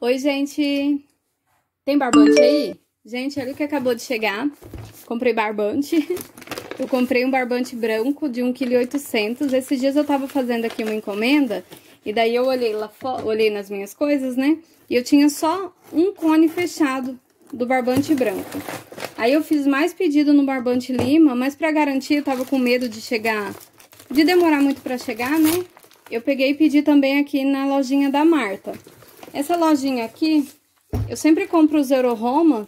Oi, gente. Tem barbante aí? Gente, olha o que acabou de chegar. Comprei barbante. Eu comprei um barbante branco de 1,8 kg. Esses dias eu tava fazendo aqui uma encomenda e daí eu olhei lá olhei nas minhas coisas, né? E eu tinha só um cone fechado do barbante branco. Aí eu fiz mais pedido no barbante lima, mas para garantir eu tava com medo de chegar, de demorar muito para chegar, né? Eu peguei e pedi também aqui na lojinha da Marta. Essa lojinha aqui, eu sempre compro os Euro Roma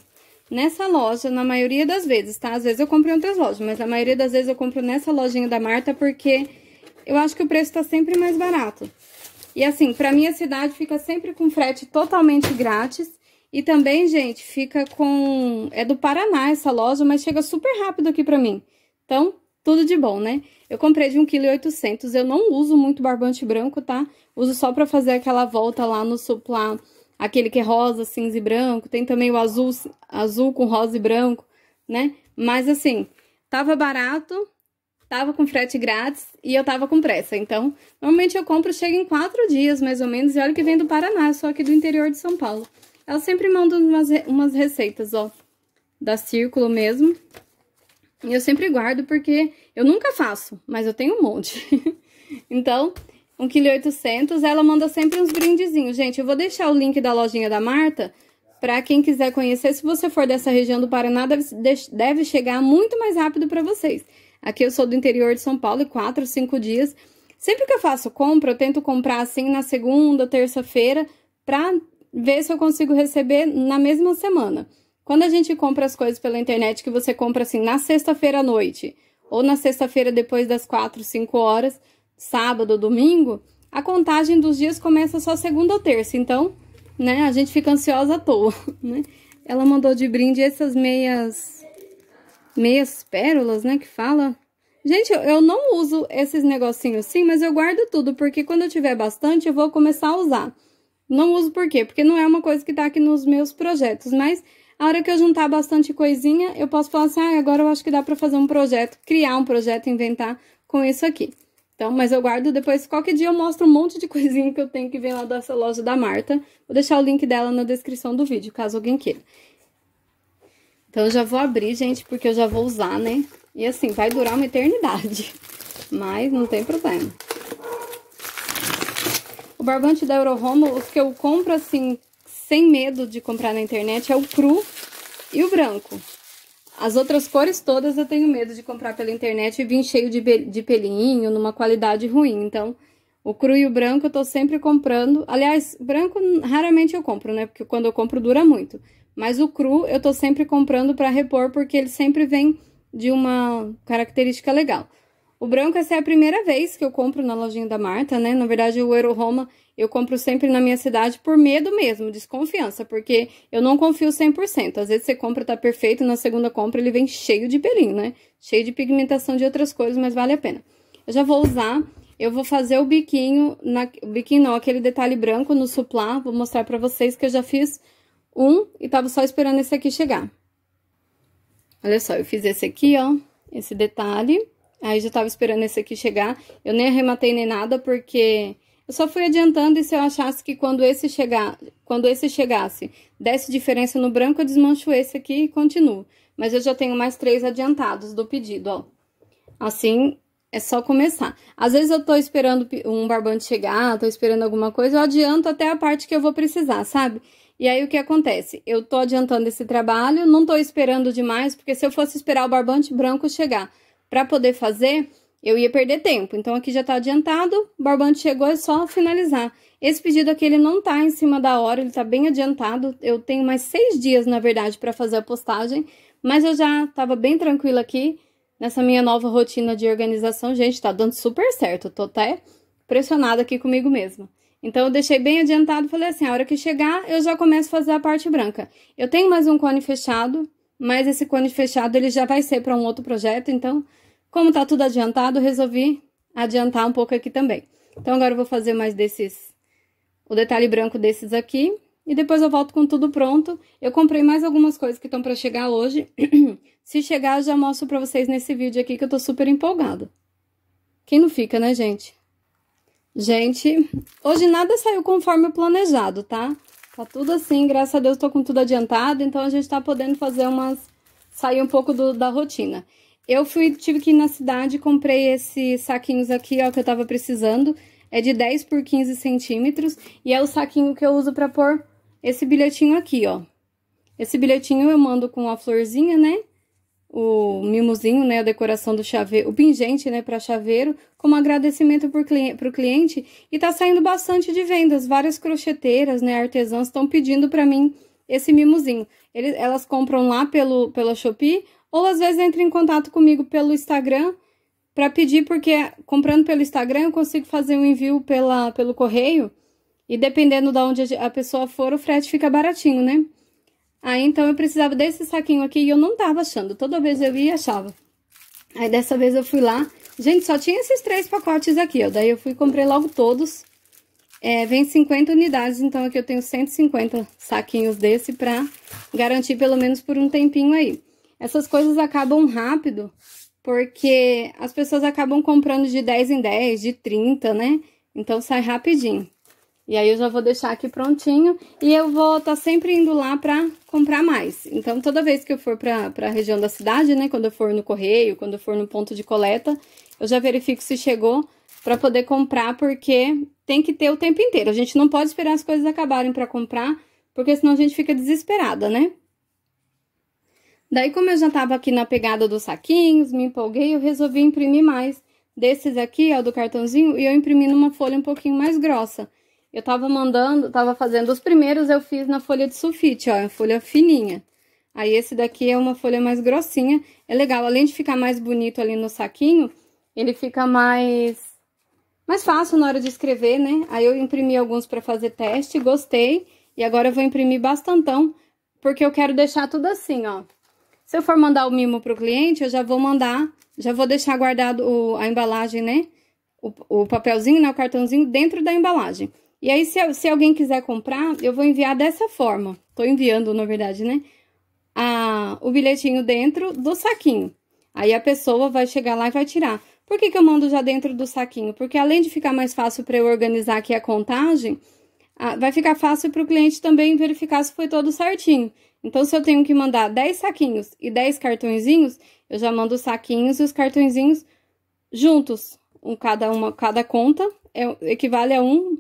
nessa loja, na maioria das vezes, tá? Às vezes eu compro em outras lojas, mas na maioria das vezes eu compro nessa lojinha da Marta, porque eu acho que o preço tá sempre mais barato. E assim, pra minha cidade fica sempre com frete totalmente grátis. E também, gente, fica com... É do Paraná essa loja, mas chega super rápido aqui pra mim. Então, tudo de bom, né? Eu comprei de 1,8kg, eu não uso muito barbante branco, tá? Uso só pra fazer aquela volta lá no suplá, aquele que é rosa, cinza e branco. Tem também o azul, azul com rosa e branco, né? Mas assim, tava barato, tava com frete grátis e eu tava com pressa. Então, normalmente eu compro, chega em quatro dias mais ou menos, e olha que vem do Paraná, só aqui do interior de São Paulo. Ela sempre manda umas, umas receitas, ó, da Círculo mesmo. E eu sempre guardo porque eu nunca faço, mas eu tenho um monte. então, 1,8 kg, ela manda sempre uns brindezinhos. Gente, eu vou deixar o link da lojinha da Marta para quem quiser conhecer. Se você for dessa região do Paraná, deve, deve chegar muito mais rápido para vocês. Aqui eu sou do interior de São Paulo e 4, 5 dias. Sempre que eu faço compra, eu tento comprar assim na segunda, terça-feira, para ver se eu consigo receber na mesma semana. Quando a gente compra as coisas pela internet, que você compra assim na sexta-feira à noite, ou na sexta-feira depois das quatro cinco horas, sábado, domingo, a contagem dos dias começa só segunda ou terça. Então, né, a gente fica ansiosa à toa, né? Ela mandou de brinde essas meias meias pérolas, né, que fala. Gente, eu não uso esses negocinhos sim, mas eu guardo tudo, porque quando eu tiver bastante, eu vou começar a usar. Não uso por quê? Porque não é uma coisa que tá aqui nos meus projetos, mas a hora que eu juntar bastante coisinha, eu posso falar assim, ah, agora eu acho que dá para fazer um projeto, criar um projeto, inventar com isso aqui. Então, mas eu guardo depois, qualquer dia eu mostro um monte de coisinha que eu tenho que vem lá dessa loja da Marta. Vou deixar o link dela na descrição do vídeo, caso alguém queira. Então, eu já vou abrir, gente, porque eu já vou usar, né? E assim, vai durar uma eternidade, mas não tem problema. O barbante da Eurohomo, os que eu compro, assim, sem medo de comprar na internet é o cru e o branco. As outras cores todas eu tenho medo de comprar pela internet e vir cheio de, de pelinho, numa qualidade ruim. Então, o cru e o branco eu tô sempre comprando. Aliás, branco raramente eu compro, né? Porque quando eu compro dura muito. Mas o cru eu tô sempre comprando para repor, porque ele sempre vem de uma característica legal. O branco, essa é a primeira vez que eu compro na lojinha da Marta, né? Na verdade, o Euro Roma eu compro sempre na minha cidade por medo mesmo, desconfiança, porque eu não confio 100%. Às vezes você compra, tá perfeito, na segunda compra ele vem cheio de pelinho, né? Cheio de pigmentação de outras coisas, mas vale a pena. Eu já vou usar, eu vou fazer o biquinho, na, o biquinho não, aquele detalhe branco no suplá, vou mostrar pra vocês que eu já fiz um e tava só esperando esse aqui chegar. Olha só, eu fiz esse aqui, ó, esse detalhe. Aí já tava esperando esse aqui chegar. Eu nem arrematei nem nada, porque eu só fui adiantando e se eu achasse que quando esse, chegar, quando esse chegasse desse diferença no branco, eu desmancho esse aqui e continuo. Mas eu já tenho mais três adiantados do pedido, ó. Assim, é só começar. Às vezes eu tô esperando um barbante chegar, tô esperando alguma coisa, eu adianto até a parte que eu vou precisar, sabe? E aí o que acontece? Eu tô adiantando esse trabalho, não tô esperando demais, porque se eu fosse esperar o barbante branco chegar para poder fazer, eu ia perder tempo. Então, aqui já está adiantado, o barbante chegou, é só finalizar. Esse pedido aqui, ele não está em cima da hora, ele está bem adiantado. Eu tenho mais seis dias, na verdade, para fazer a postagem, mas eu já estava bem tranquila aqui nessa minha nova rotina de organização. Gente, está dando super certo, tô até pressionada aqui comigo mesma. Então, eu deixei bem adiantado, falei assim, a hora que chegar, eu já começo a fazer a parte branca. Eu tenho mais um cone fechado, mas esse cone fechado ele já vai ser para um outro projeto, então, como tá tudo adiantado, resolvi adiantar um pouco aqui também. Então, agora eu vou fazer mais desses, o detalhe branco desses aqui, e depois eu volto com tudo pronto. Eu comprei mais algumas coisas que estão para chegar hoje. Se chegar, eu já mostro para vocês nesse vídeo aqui que eu tô super empolgada. Quem não fica, né, gente? Gente, hoje nada saiu conforme planejado, tá? Tá tudo assim, graças a Deus tô com tudo adiantado, então a gente tá podendo fazer umas... sair um pouco do, da rotina. Eu fui, tive que ir na cidade comprei esses saquinhos aqui, ó, que eu tava precisando. É de 10 por 15 centímetros e é o saquinho que eu uso pra pôr esse bilhetinho aqui, ó. Esse bilhetinho eu mando com a florzinha, né? o mimozinho, né, a decoração do chaveiro, o pingente, né, para chaveiro, como agradecimento para o cliente, cliente, e tá saindo bastante de vendas. Várias crocheteiras, né, artesãs estão pedindo para mim esse mimozinho. Eles, elas compram lá pelo pela Shopee ou às vezes entram em contato comigo pelo Instagram para pedir, porque comprando pelo Instagram eu consigo fazer um envio pela, pelo correio e dependendo da de onde a pessoa for, o frete fica baratinho, né? Aí, então, eu precisava desse saquinho aqui e eu não tava achando. Toda vez eu ia e achava. Aí, dessa vez eu fui lá. Gente, só tinha esses três pacotes aqui, ó. Daí eu fui e comprei logo todos. É, vem 50 unidades, então aqui eu tenho 150 saquinhos desse pra garantir pelo menos por um tempinho aí. Essas coisas acabam rápido, porque as pessoas acabam comprando de 10 em 10, de 30, né? Então, sai rapidinho. E aí eu já vou deixar aqui prontinho e eu vou estar tá sempre indo lá para comprar mais. Então, toda vez que eu for para a região da cidade, né, quando eu for no correio, quando eu for no ponto de coleta, eu já verifico se chegou para poder comprar, porque tem que ter o tempo inteiro. A gente não pode esperar as coisas acabarem para comprar, porque senão a gente fica desesperada, né? Daí, como eu já estava aqui na pegada dos saquinhos, me empolguei, eu resolvi imprimir mais. Desses aqui, ó, do cartãozinho, e eu imprimi numa folha um pouquinho mais grossa. Eu tava mandando, tava fazendo, os primeiros eu fiz na folha de sulfite, ó, é folha fininha. Aí esse daqui é uma folha mais grossinha, é legal, além de ficar mais bonito ali no saquinho, ele fica mais, mais fácil na hora de escrever, né? Aí eu imprimi alguns para fazer teste, gostei, e agora eu vou imprimir bastantão, porque eu quero deixar tudo assim, ó. Se eu for mandar o mimo pro cliente, eu já vou mandar, já vou deixar guardado o, a embalagem, né? O, o papelzinho, né, o cartãozinho dentro da embalagem. E aí, se, se alguém quiser comprar, eu vou enviar dessa forma. Tô enviando, na verdade, né? A, o bilhetinho dentro do saquinho. Aí a pessoa vai chegar lá e vai tirar. Por que, que eu mando já dentro do saquinho? Porque além de ficar mais fácil para eu organizar aqui a contagem, a, vai ficar fácil para o cliente também verificar se foi todo certinho. Então, se eu tenho que mandar 10 saquinhos e 10 cartõezinhos, eu já mando os saquinhos e os cartõezinhos juntos. Um, cada, uma, cada conta é, equivale a um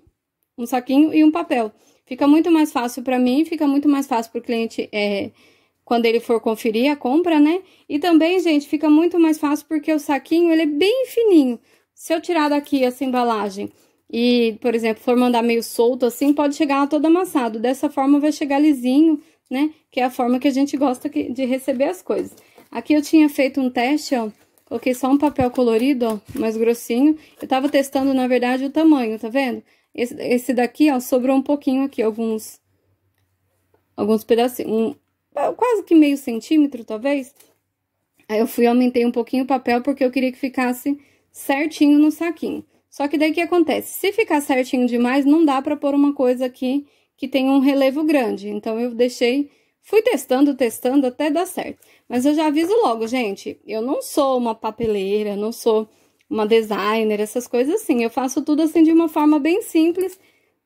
um saquinho e um papel. Fica muito mais fácil para mim, fica muito mais fácil para o cliente é, quando ele for conferir a compra, né? E também, gente, fica muito mais fácil porque o saquinho ele é bem fininho. Se eu tirar daqui essa embalagem e, por exemplo, for mandar meio solto assim, pode chegar todo amassado. Dessa forma vai chegar lisinho, né? Que é a forma que a gente gosta de receber as coisas. Aqui eu tinha feito um teste, ó. Coloquei só um papel colorido, ó, mais grossinho. Eu tava testando, na verdade, o tamanho, tá vendo? Esse, esse daqui, ó, sobrou um pouquinho aqui, alguns, alguns pedacinhos, um, ah, quase que meio centímetro, talvez. Aí eu fui aumentei um pouquinho o papel porque eu queria que ficasse certinho no saquinho. Só que daí que acontece? Se ficar certinho demais, não dá pra pôr uma coisa aqui que tenha um relevo grande. Então, eu deixei, fui testando, testando até dar certo. Mas eu já aviso logo, gente, eu não sou uma papeleira, não sou uma designer, essas coisas assim. Eu faço tudo assim de uma forma bem simples,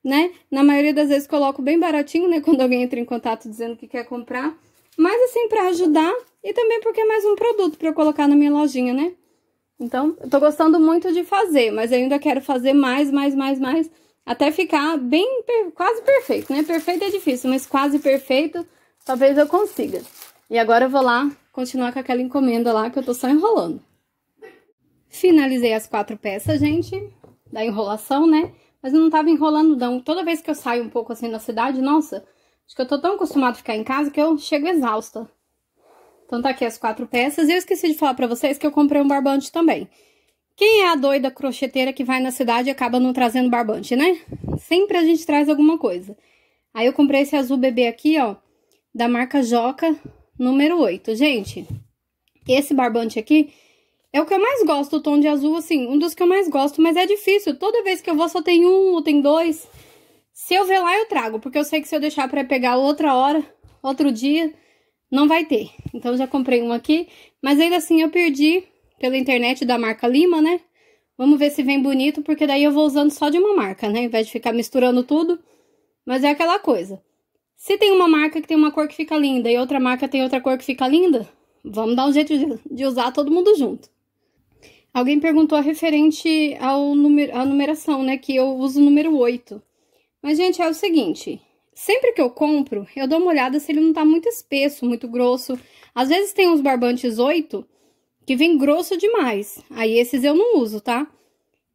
né? Na maioria das vezes coloco bem baratinho, né? Quando alguém entra em contato dizendo que quer comprar. Mas assim, para ajudar e também porque é mais um produto para eu colocar na minha lojinha, né? Então, eu tô gostando muito de fazer, mas eu ainda quero fazer mais, mais, mais, mais, até ficar bem, quase perfeito, né? Perfeito é difícil, mas quase perfeito, talvez eu consiga. E agora eu vou lá continuar com aquela encomenda lá que eu tô só enrolando. Finalizei as quatro peças, gente, da enrolação, né? Mas eu não tava enrolando, não. Toda vez que eu saio um pouco assim na cidade, nossa, acho que eu tô tão acostumada a ficar em casa que eu chego exausta. Então tá aqui as quatro peças. E eu esqueci de falar pra vocês que eu comprei um barbante também. Quem é a doida crocheteira que vai na cidade e acaba não trazendo barbante, né? Sempre a gente traz alguma coisa. Aí eu comprei esse azul bebê aqui, ó, da marca Joca, número 8. Gente, esse barbante aqui, é o que eu mais gosto, o tom de azul, assim, um dos que eu mais gosto, mas é difícil. Toda vez que eu vou só tem um ou tem dois. Se eu ver lá, eu trago, porque eu sei que se eu deixar para pegar outra hora, outro dia, não vai ter. Então, já comprei um aqui, mas ainda assim eu perdi pela internet da marca Lima, né? Vamos ver se vem bonito, porque daí eu vou usando só de uma marca, né? Em vez de ficar misturando tudo, mas é aquela coisa. Se tem uma marca que tem uma cor que fica linda e outra marca tem outra cor que fica linda, vamos dar um jeito de usar todo mundo junto. Alguém perguntou referente ao número, à numeração, né? Que eu uso o número 8. Mas, gente, é o seguinte: sempre que eu compro, eu dou uma olhada se ele não tá muito espesso, muito grosso. Às vezes tem uns barbantes 8 que vem grosso demais. Aí esses eu não uso, tá?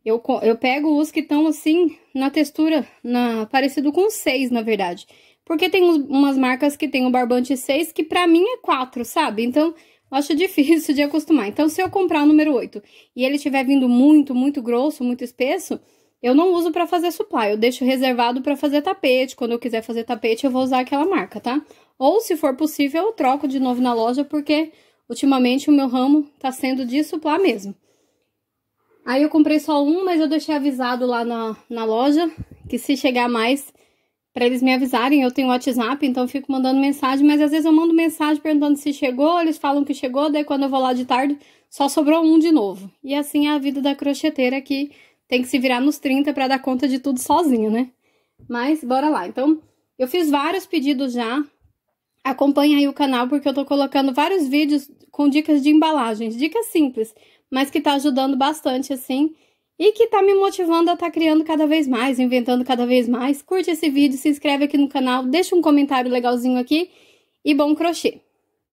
Eu, eu pego os que estão assim, na textura, na parecido com 6, na verdade. Porque tem uns, umas marcas que tem o barbante 6 que pra mim é 4, sabe? Então, eu acho difícil de acostumar. Então, se eu comprar o número 8 e ele estiver vindo muito, muito grosso, muito espesso, eu não uso para fazer supply, eu deixo reservado para fazer tapete. Quando eu quiser fazer tapete, eu vou usar aquela marca, tá? Ou, se for possível, eu troco de novo na loja, porque ultimamente o meu ramo tá sendo de suplá mesmo. Aí eu comprei só um, mas eu deixei avisado lá na, na loja que se chegar mais, para eles me avisarem. Eu tenho WhatsApp, então fico mandando mensagem, mas às vezes eu mando mensagem perguntando se chegou, eles falam que chegou, daí quando eu vou lá de tarde, só sobrou um de novo. E assim é a vida da crocheteira que tem que se virar nos 30 para dar conta de tudo sozinha, né? Mas bora lá. Então, eu fiz vários pedidos já. Acompanha aí o canal porque eu tô colocando vários vídeos com dicas de embalagens, dicas simples, mas que tá ajudando bastante assim e que tá me motivando a estar tá criando cada vez mais, inventando cada vez mais. Curte esse vídeo, se inscreve aqui no canal, deixa um comentário legalzinho aqui e bom crochê!